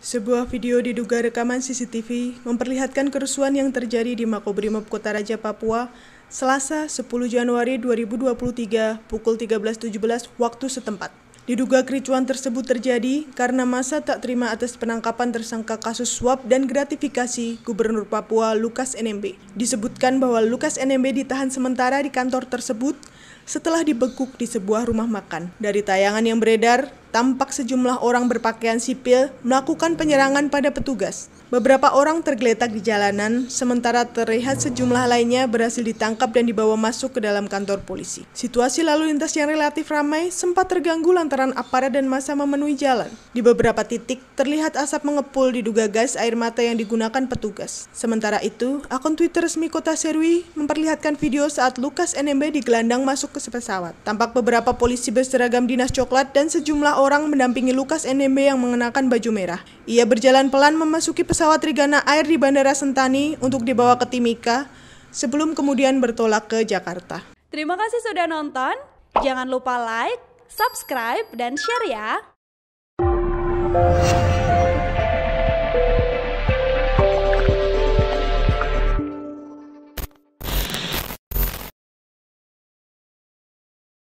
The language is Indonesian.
Sebuah video diduga rekaman CCTV memperlihatkan kerusuhan yang terjadi di Makobrimob Kota Raja Papua Selasa 10 Januari 2023 pukul 13.17 waktu setempat. Diduga kericuan tersebut terjadi karena masa tak terima atas penangkapan tersangka kasus suap dan gratifikasi Gubernur Papua Lukas NMB. Disebutkan bahwa Lukas NMB ditahan sementara di kantor tersebut setelah dibekuk di sebuah rumah makan. Dari tayangan yang beredar, tampak sejumlah orang berpakaian sipil melakukan penyerangan pada petugas. Beberapa orang tergeletak di jalanan, sementara terlihat sejumlah lainnya berhasil ditangkap dan dibawa masuk ke dalam kantor polisi. Situasi lalu lintas yang relatif ramai sempat terganggu lantaran aparat dan masa memenuhi jalan. Di beberapa titik, terlihat asap mengepul diduga gas air mata yang digunakan petugas. Sementara itu, akun Twitter resmi kota Serwi memperlihatkan video saat Lukas NMB digelandang masuk ke pesawat. Tampak beberapa polisi berseragam dinas coklat dan sejumlah orang mendampingi Lukas NMB yang mengenakan baju merah. Ia berjalan pelan memasuki pesawat Trigana Air di Bandara Sentani untuk dibawa ke Timika sebelum kemudian bertolak ke Jakarta. Terima kasih sudah nonton. Jangan lupa like, subscribe, dan share ya.